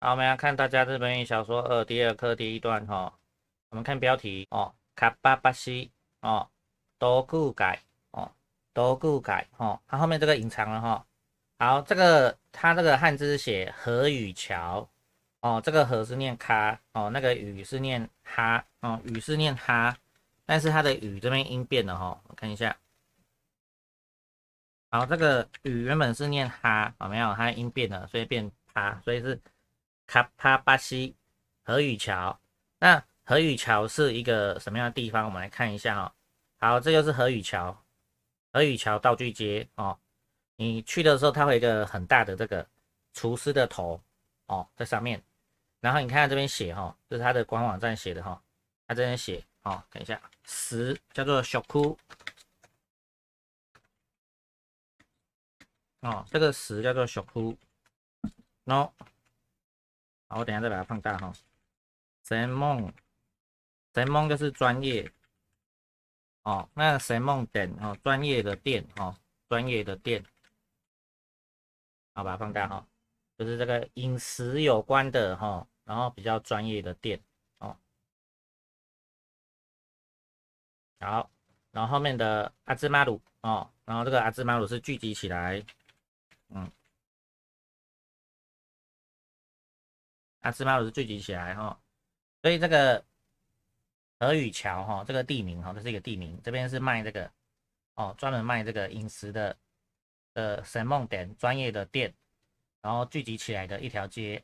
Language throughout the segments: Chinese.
好，我们要看大家日本语小说二第二课第一段哈。我们看标题哦，卡巴巴西哦，多故改哦，多故改哈。它后面这个隐藏了哈。好，这个它这个汉字写何与桥哦，这个何是念卡哦，那个宇是念哈哦，宇是念哈，但是它的宇这边音变了哈。我看一下，好，这个宇原本是念哈，没有，它音变了，所以变哈，所以是。卡帕巴西河与桥，那河与桥是一个什么样的地方？我们来看一下哈。好，这就是河与桥，河与桥道具街哦。你去的时候，它会有一个很大的这个厨师的头哦，在上面。然后你看这边写哈，这是它的官网站写的哈，它这边写哦，等一下，石叫做小窟哦，这个石叫做小窟，然好，我等下再把它放大哈。神梦，神梦就是专业哦，那神梦等哦，专业的店哦，专业的店。好，把它放大哈，就是这个饮食有关的哈，然后比较专业的店哦。好，然后后面的阿芝麻鲁哦，然后这个阿芝麻鲁是聚集起来，嗯。芝麻都是聚集起来哈，所以这个河语桥哈，这个地名哈，这是一个地名。这边是卖这个哦，专门卖这个饮食的的神梦点专业的店，然后聚集起来的一条街。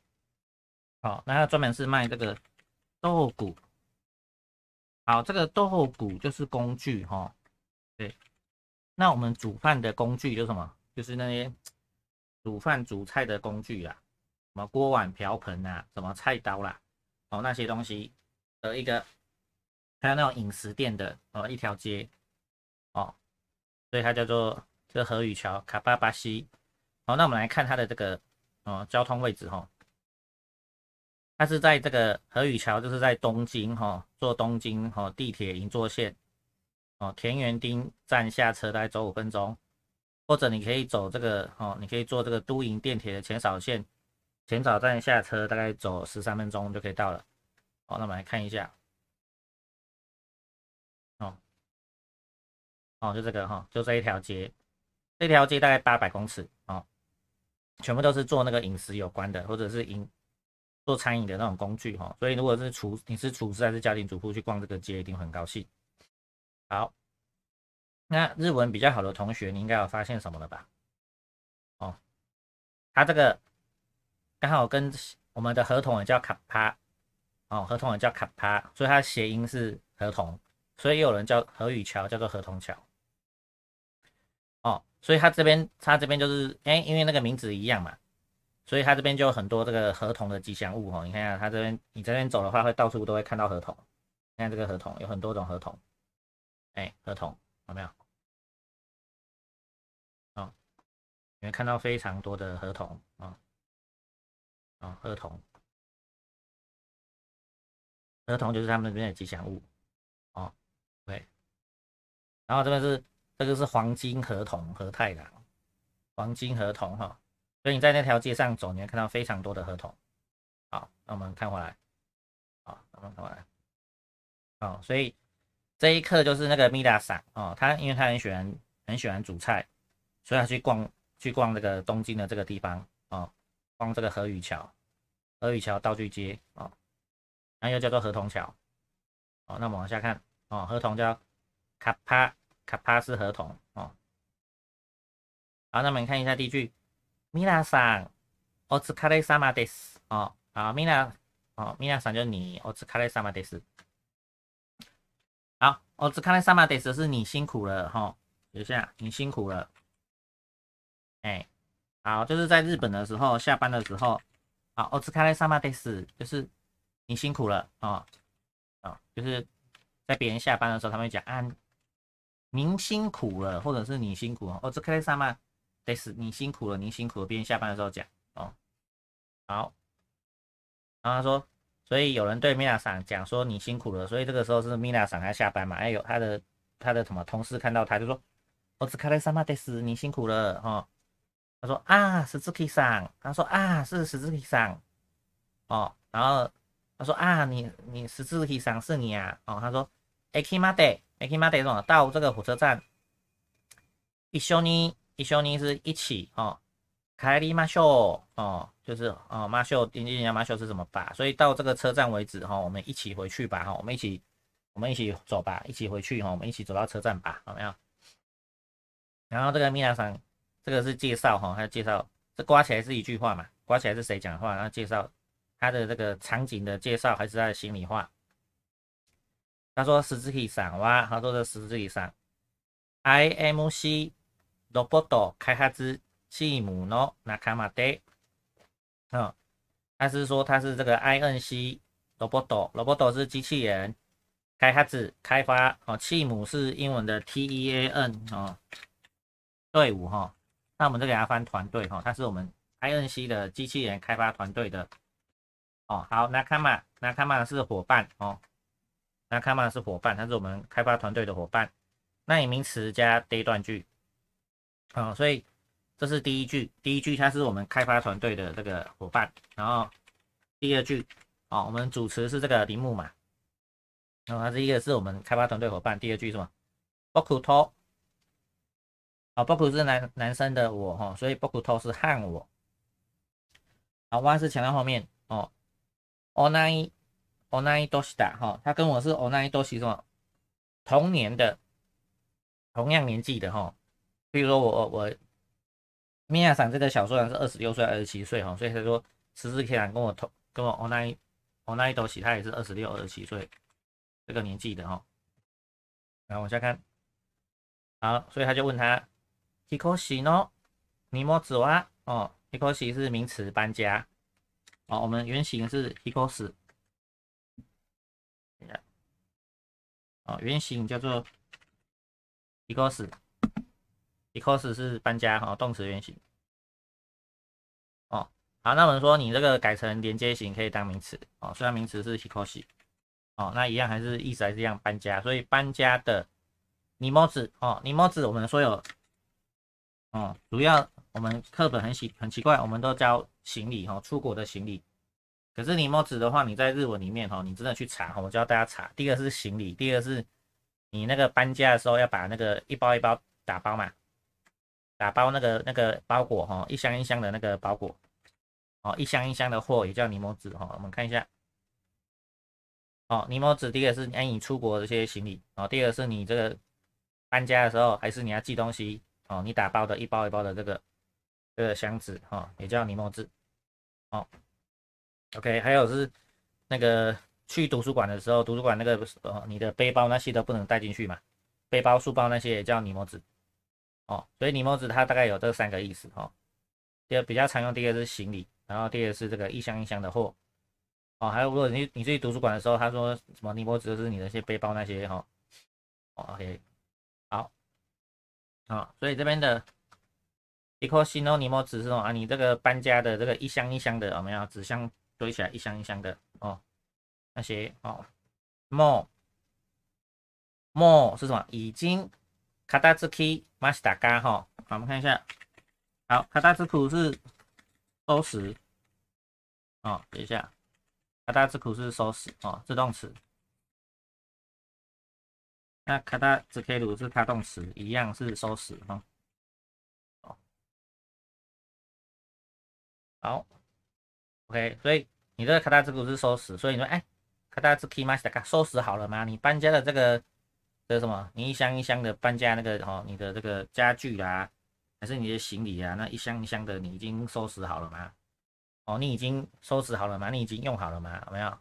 好，那专门是卖这个豆腐，好，这个豆腐就是工具哈。对，那我们煮饭的工具是什么？就是那些煮饭煮菜的工具啊。什么锅碗瓢盆啊，什么菜刀啦，哦，那些东西的一个，还有那种饮食店的哦一条街哦，所以它叫做这个河与桥卡巴巴西。好，那我们来看它的这个哦交通位置哈，它是在这个河与桥，就是在东京哈，坐东京哈地铁银座线哦田园町站下车，大概走五分钟，或者你可以走这个哦，你可以坐这个都营电铁的浅草线。前站下车，大概走十三分钟就可以到了。好，那我们来看一下。哦，哦，就这个哈，就这一条街，这条街大概八百公尺哦，全部都是做那个饮食有关的，或者是饮做餐饮的那种工具哈。所以如果是厨，你是厨师还是家庭主妇去逛这个街，一定很高兴。好，那日文比较好的同学，你应该有发现什么了吧？哦，他这个。刚好跟我们的合同也叫卡帕哦，合同也叫卡帕，所以它谐音是合同，所以也有人叫何宇桥，叫做合同桥哦。所以它这边，它这边就是哎，因为那个名字一样嘛，所以它这边就有很多这个合同的吉祥物哈。你看一下它这边，你这边走的话，会到处都会看到合同。你看这个合同有很多种合同，哎，合同有没有？啊，你会看到非常多的合同啊。啊，儿童，儿童就是他们那边的吉祥物，哦对。然后这边是这个是黄金合同和太郎，黄金合同哈，所以你在那条街上走，你会看到非常多的合同。好，那我们看过来，好，我们看过来，好，所以这一刻就是那个米达闪哦，他因为他很喜欢很喜欢煮菜，所以他去逛去逛这个东京的这个地方哦，逛这个河与桥。河与桥道具街啊，然后又叫做河童桥哦。那我们往下看哦，河童叫卡帕卡帕是河童哦。好，那我们看一下第一句，ミラさん、オズカレサマで哦，好，ミラ哦，ミラさ就是你，オズカレサマです。好，オズカレサマです是你辛苦了哈，一下你辛苦了。哎，好，就是在日本的时候下班的时候。好，Ozkarasama des，就是你辛苦了啊啊，就是在别人下班的时候，他们讲啊，您辛苦了，或者是你辛苦啊，Ozkarasama des，你辛苦了，您辛苦，了，别人下班的时候讲哦，好，然后他说，所以有人对 m i 桑 a s a 讲说你辛苦了，所以这个时候是 m i 桑 a s a 要下班嘛，哎有他的他的什么同事看到他就说，Ozkarasama des，你辛苦了哈。他说啊，十字 K 上，他说啊，是十字 K 上，哦，然后他说啊，你你十字 K 上是你啊，哦，他说 a k i m a d e a k i m a d e 什么？到这个火车站一 s h o n i i s h o n i 是一起哦，kairi masu 哦，就是哦 masu，你讲 masu 是什么吧？所以到这个车站为止哈，我们一起回去吧哈，我们一起，我们一起走吧，一起回去哈，我们一起走到车站吧，好没有？然后这个米 i n 这个是介绍哈，他介绍这刮起来是一句话嘛？刮起来是谁讲的话？然后介绍他的这个场景的介绍还是他心里话？他说：“狮子山上哇，他说在狮子山上。” I M C r o b o t 开发之器母 no Nakamade。嗯，他是说他是这个 I N C r o b o t r o b o t 是机器人，开发之开发哦，器母是英文的 T E A N 哦，队伍哈。那我们这个阿帆团队哈，他是我们 INC 的机器人开发团队的哦。好，那 Kama 那 Kama 是伙伴哦，那 Kama 是伙伴，他是我们开发团队的伙伴。那你名词加第一段句，哦，所以这是第一句，第一句他是我们开发团队的这个伙伴。然后第二句，哦，我们主持是这个铃木嘛，然后他一个是我们开发团队伙伴。第二句是吗？Boku to。啊，包括是男男生的我哈，所以包括头是汉我，啊，万是强到后面哦，onai onai dosida 哈，他跟我是 onai dosida 同年的，同样年纪的哈，比如说我我，米亚桑这个小说人是二十六岁二十七岁哈，所以他说十四 K 男跟我同跟我 onai onai d o s i a 他也是二十六二十七岁这个年纪的哈，然后往下看，好，所以他就问他。Hikoshi no 尼摩子哇哦，Hikoshi 是名词搬家哦，我们原型是 Hikoshi，哦，原型叫做 Hikoshi，Hikoshi 是搬家哈动词原型哦，好，那我们说你这个改成连接型可以当名词哦，虽然名词是 Hikoshi 哦，那一样还是意思还是一样搬家，所以搬家的尼莫子哦，尼莫子我们说有。哦，主要我们课本很奇很奇怪，我们都教行李哈，出国的行李。可是柠檬子的话，你在日文里面哈，你真的去查，我教大家查。第一个是行李，第二是你那个搬家的时候要把那个一包一包打包嘛，打包那个那个包裹哈，一箱一箱的那个包裹，哦，一箱一箱的货也叫柠檬子哈。我们看一下，哦，柠檬子，第一个是哎你出国这些行李，哦，第二是你这个搬家的时候还是你要寄东西。哦，你打包的一包一包的这个，这个箱子哈，也叫尼莫子，哦，OK，还有是那个去图书馆的时候，图书馆那个哦，你的背包那些都不能带进去嘛，背包、书包那些也叫尼莫子，哦，所以尼莫子它大概有这三个意思哈，第比较常用，第一个是行李，然后第二个是这个一箱一箱的货，哦，还有如果你你去图书馆的时候，他说什么尼莫子就是你的些背包那些哈，OK，好。啊，所以这边的一颗 no 你莫次是什么啊？你这个搬家的这个一箱一箱的，我们要纸箱堆起来一箱一箱的哦。那些哦，more more 是什么？已经卡达之苦，马西达嘎哈。好，我们看一下。好，卡达之苦是收拾。哦，等一下，卡达之苦是收拾哦，自动词。那卡达可以鲁是它动词，一样是收拾哈。哦，好，OK，所以你这个卡达兹基鲁是收拾，所以你说，哎，卡达兹可以斯达卡收拾好了吗？你搬家的这个，这什么？你一箱一箱的搬家那个哦，你的这个家具啊，还是你的行李啊？那一箱一箱的，你已经收拾好了吗？哦，你已经收拾好了吗？你已经用好了吗？有没有？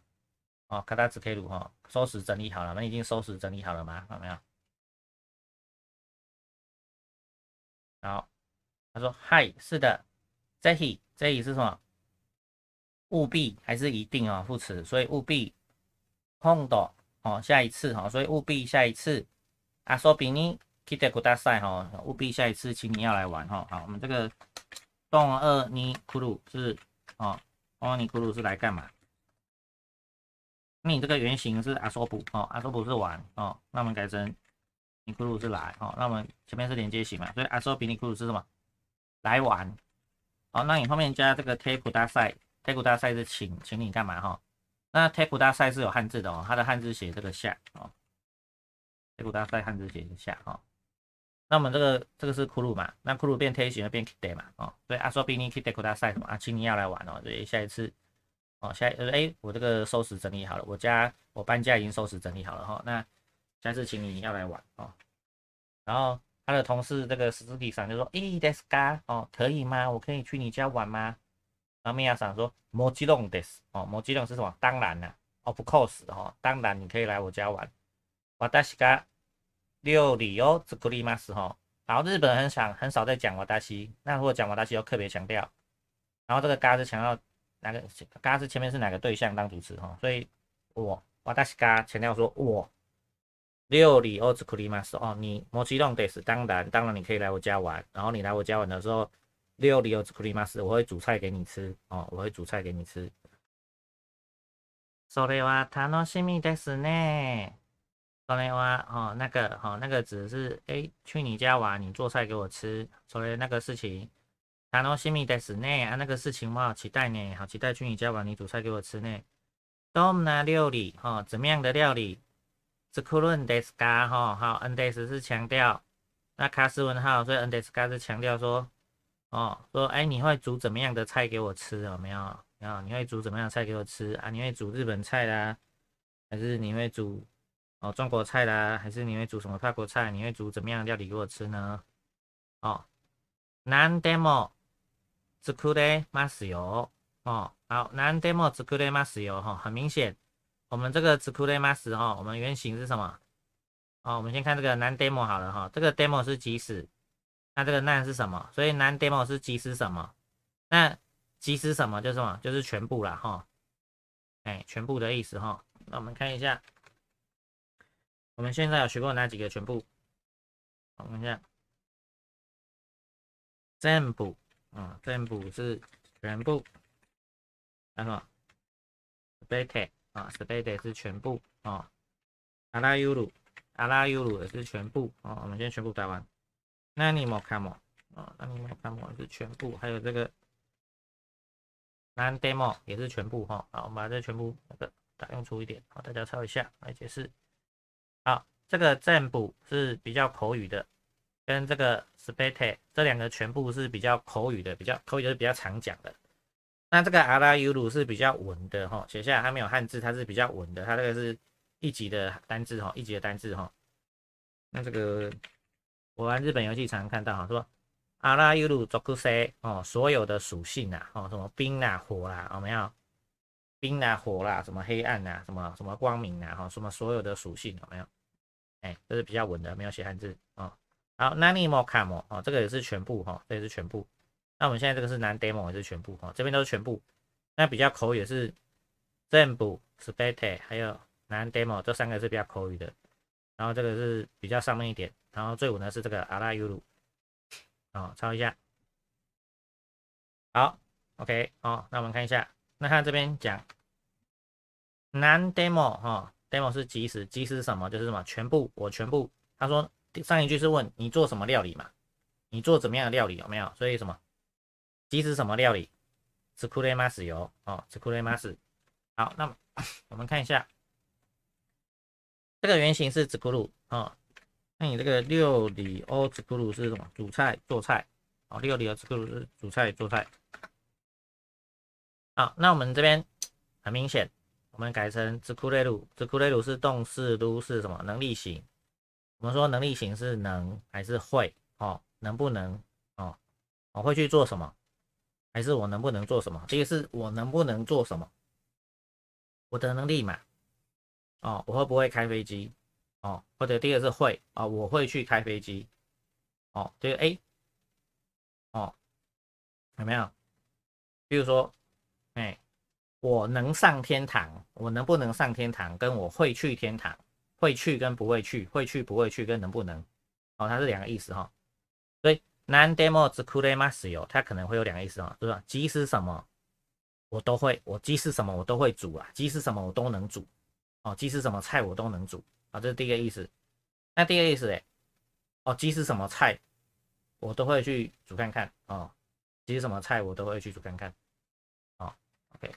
哦，卡达兹克鲁哈，收拾整理好了，那已经收拾整理好了吗？看没有？好，他说嗨，是的，这里这里是什么？务必还是一定啊？副词，所以务必，碰到哦，下一次哈，所以务必下一次。阿索比尼去打古大赛哈，务必下一次，请你要来玩哈。好，我们这个洞二尼库鲁是哦，洞二尼库鲁是来干嘛？你这个原型是阿索普哦，阿索普是玩哦，那我们改成尼库鲁是来哦，那我们前面是连接型嘛，所以阿索比尼库鲁是什么？来玩哦，那你后面加这个 tape 大赛，tape 大赛是请，请你干嘛哈？那 tape 大赛是有汉字的哦，它的汉字写这个下哦，tape 大赛汉字写一下哦。那我们这个，这个是库鲁嘛，那库鲁变 t a 变 k i day 嘛，哦，所以阿索比尼 k a d 库大赛什么？啊，请你要来玩哦，所以下一次。哦，下呃，哎，我这个收拾整理好了，我家我搬家已经收拾整理好了哈。那下次请你要来玩哦。然后他的同事这个实体上就说，哎 h i s g y 哦，可以吗？我可以去你家玩吗？然后米 i 桑 a s a 说 m o i s 哦 m 吉 j 是什么？当然啊 o f course，哈，当然你可以来我家玩。w a 西嘎 s h 理哦，z u k u 哈。然后日本很少很少在讲 w 达西，那如果讲 w 达西要特别强调。然后这个 g 是强调。哪个？嘎刚是前面是哪个对象当主持哈？所以我，我大西嘎强调说，我六里奥兹库里马斯哦，你摩西隆得斯，当然，当然你可以来我家玩。然后你来我家玩的时候，六里奥兹库里马斯，我会煮菜给你吃哦，我会煮菜给你吃。所以哇，塔诺西米得是呢。所以哇，哦那个，哦那个只是哎，去你家玩，你做菜给我吃，所以那个事情。卡诺西米在室内啊，那个事情我好期待呢，好期待去你家玩你煮菜给我吃呢。d o m 料理，哦，怎么样的料理？Zkron d 哈、s 哈，好 n d e 是强调。那卡斯文号对 n d e s k 是强调说，哦，说，哎，你会煮怎么样的菜给我吃？有没有？啊，你会煮怎么样的菜给我吃啊？你会煮日本菜啦，还是你会煮哦中国菜啦，还是你会煮什么泰国菜？你会煮怎么样的料理给我吃呢？哦，Ndemo。z u k u l m u s t yo，哦，好男 demo z u k u l m u s t yo，哈，很明显，我们这个 zukule m u s t 哈，我们原型是什么？哦，我们先看这个男 demo 好了哈，这个 demo 是即使，那这个 nan 是什么？所以男 demo 是即使什么？那即使什么就是什么？就是全部了哈，哎，全部的意思哈，那我们看一下，我们现在有学过哪几个全部？我们看一下，占卜。啊，占卜是全部，什么 s p a t e 啊 s p a t e 是全部啊，阿拉尤鲁，阿拉尤鲁也是全部啊，我们先全部打完。n a n y mo camo 啊 n a n y mo camo 是全部，还有这个 nan demo 也是全部哈。好，我们把这全部那个打用粗一点，好，大家抄一下来解释。好，这个占卜是比较口语的。跟这个 s スペテ这两个全部是比较口语的，比较口语也是比较常讲的。那这个阿拉ユル是比较稳的哈，写下来它没有汉字，它是比较稳的。它这个是一级的单字哈，一级的单字哈。那这个我玩日本游戏常看到，哈，说阿拉ユルジョクセ哦，所有的属性呐，哦什么冰啊、火啦有没有？冰啊、火啦什么黑暗呐什么什么光明呐哈，什么所有的属性有没有？哎，都是比较稳的，没有写汉字啊。好 n a n i mo ka m o 哦，这个也是全部哈，这也是全部。那我们现在这个是 n n demo 也是全部哦，这边都是全部。那比较口语是 zenbu s p a t i a 还有 n n demo 这三个是比较口语的。然后这个是比较上面一点。然后最五呢是这个阿拉尤鲁，哦，抄一下。好，OK，哦，那我们看一下，那他这边讲 n n demo 哈，demo 是即时，即时什么就是什么全部，我全部，他说。上一句是问你做什么料理嘛？你做怎么样的料理有没有？所以什么？即使什么料理？是库雷马斯油哦，是库雷马斯。好，那么 我们看一下，这个原型是子库鲁哦。那你这个料理哦，子库鲁是什么？主菜做菜哦，料理哦，子库鲁是主菜做菜。好，那我们这边很明显，我们改成子库雷鲁，兹库雷鲁是动词都是什么？能力型。我们说能力型是能还是会？哦，能不能？哦，我会去做什么？还是我能不能做什么？第一个是我能不能做什么？我的能力嘛？哦，我会不会开飞机？哦，或者第二个是会啊，我会去开飞机。哦，这个 A。哦，有没有？比如说，哎，我能上天堂，我能不能上天堂？跟我会去天堂。会去跟不会去，会去不会去跟能不能，哦，它是两个意思哈。所以 non-demoz k u l e m a s 有，它可能会有两个意思哈，是不是？即使什么我都会，我即使什么我都会煮啊，即使什么我都能煮，哦，即使什么菜我都能煮啊，这是第一个意思。那第二个意思，嘞，哦，即使什么菜我都会去煮看看，哦，即使什么菜我都会去煮看看，哦，OK，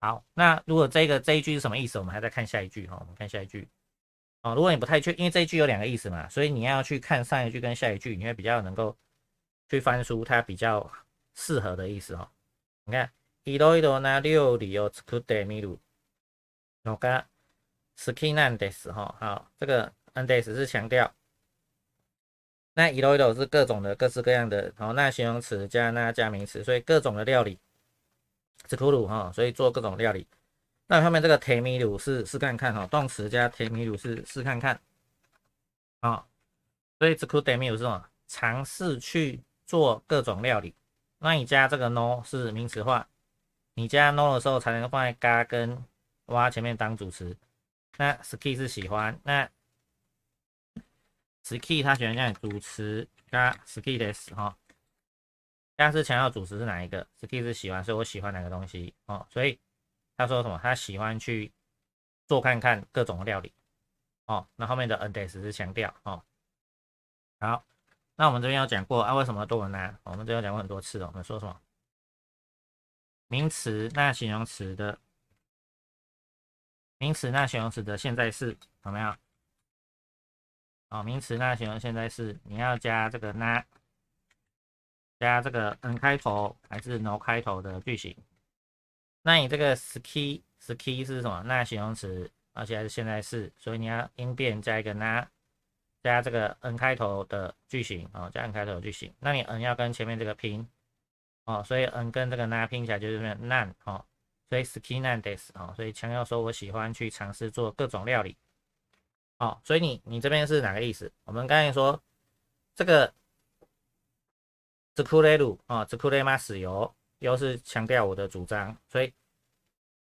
好，那如果这个这一句是什么意思，我们还在看下一句哈，我们看下一句。哦，如果你不太确，因为这一句有两个意思嘛，所以你要去看上一句跟下一句，你会比较能够去翻书，它比较适合的意思哦。你看，一道一道那料理哦，吃苦的米卤，那个吃起难的死哈。好，这个 a n d 的 s 是强调，那一道一道是各种的，各式各样的。然后那形容词加那加名词，所以各种的料理，吃苦卤哈，所以做各种料理。那后面这个 t e y 米鲁是试看看哈，动词加 t e y 米鲁是试看看，啊，所以这颗 t e m 米鲁是什么？尝试去做各种料理。那你加这个 no 是名词化，你加 no 的时候才能放在嘎跟哇前面当主词。那 ski 是喜欢，那 ski 他喜欢让你主词加 ski's 哈，但是强调主词是哪一个？ski 是喜欢，所以我喜欢哪个东西哦，所以。他说什么？他喜欢去做看看各种料理哦。那后面的 n days 是强调哦。好，那我们这边有讲过啊，为什么多闻呢？我们这边讲过很多次了。我们说什么？名词那形容词的名词那形容词的现在式有没有？哦，名词那形容现在式，你要加这个 na 加这个 n 开头还是 no 开头的句型？那你这个 ski ski 是什么？那形容词，而且还是现在式，所以你要音变加一个 na，加这个 n 开头的句型啊，加 n 开头的句型。那你 n 要跟前面这个拼哦，所以 n 跟这个 na 拼起来就是什么？哦，所以 ski n days 哦，所以强调说我喜欢去尝试做各种料理哦。所以你你这边是哪个意思？我们刚才说这个 z u c c r 啊 z u c c h e 又是强调我的主张，所以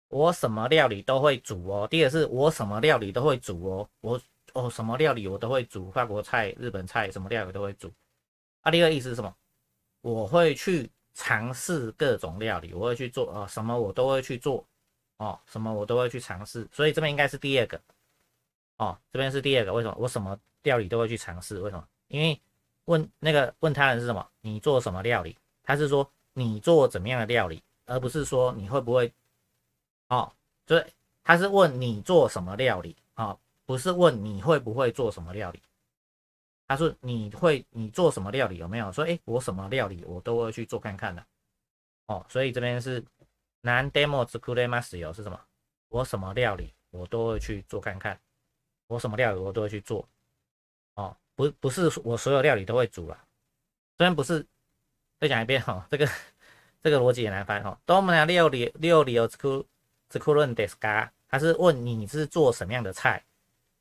我什么料理都会煮哦。第二是我什么料理都会煮哦，我哦什么料理我都会煮，法国菜、日本菜什么料理都会煮。啊，第二个意思是什么？我会去尝试各种料理，我会去做啊，什么我都会去做，哦，什么我都会去尝试。所以这边应该是第二个，哦，这边是第二个。为什么我什么料理都会去尝试？为什么？因为问那个问他人是什么？你做什么料理？他是说。你做怎么样的料理，而不是说你会不会，哦，就是他是问你做什么料理啊，不是问你会不会做什么料理，他说你会你做什么料理有没有说，哎，我什么料理我都会去做看看的，哦，所以这边是南 demo 之库雷马石油是什么？我什么料理我都会去做看看，我什么料理我都会去做，哦，不不是我所有料理都会煮了，虽然不是。再讲一遍哈，这个这个逻辑也难翻哈。Domina 料理料理有 zuku zukun s a 他是问你是做什么样的菜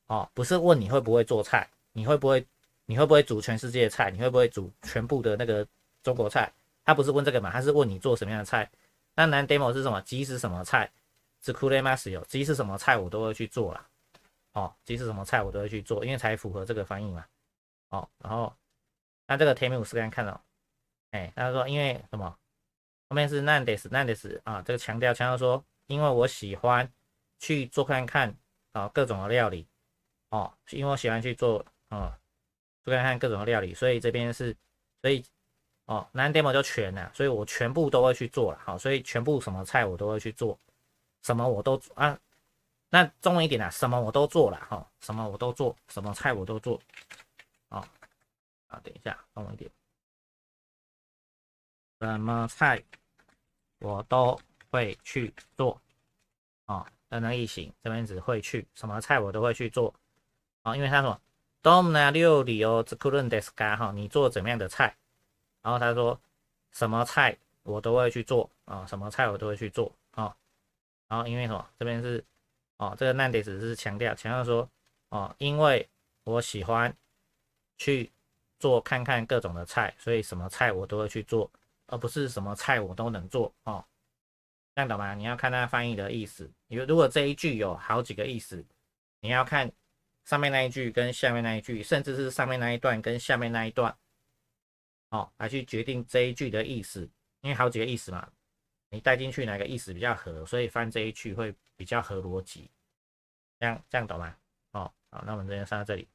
哦，不是问你会不会做菜，你会不会你会不会煮全世界的菜，你会不会煮全部的那个中国菜？他不是问这个嘛，他是问你做什么样的菜。那然 demo 是什么？即使什么菜是库 k 马 n m s 有，即使什么菜我都会去做了哦，即使什么菜我都会去做，因为才符合这个翻译嘛。哦，然后那这个 t e m o 我是刚刚看到。哎，他说：“因为什么？后面是 Nandes Nandes 啊？这个强调强调说，因为我喜欢去做看看啊，各种的料理哦，因为我喜欢去做，啊做看看各种的料理。所以这边是，所以哦，d e m o 就全了，所以我全部都会去做了，好，所以全部什么菜我都会去做，什么我都啊，那中文一点啊，什么我都做了哈，什么我都做，什么菜我都做啊啊，等一下，中文一点。”什么菜我都会去做啊，等等一行这边只会去什么菜我都会去做啊，因为他说 dom a 六里哦，这可能得是干哈，你做怎么样的菜？然后他说什么菜我都会去做啊，什么菜我都会去做啊，然后因为什么这边是啊，这个 d e 只是强调强调说啊，因为我喜欢去做看看各种的菜，所以什么菜我都会去做。而不是什么菜我都能做哦，这样懂吗？你要看它翻译的意思。你如果这一句有好几个意思，你要看上面那一句跟下面那一句，甚至是上面那一段跟下面那一段，哦，来去决定这一句的意思，因为好几个意思嘛，你带进去哪个意思比较合，所以翻这一句会比较合逻辑。这样这样懂吗？哦，好，那我们这边上到这里。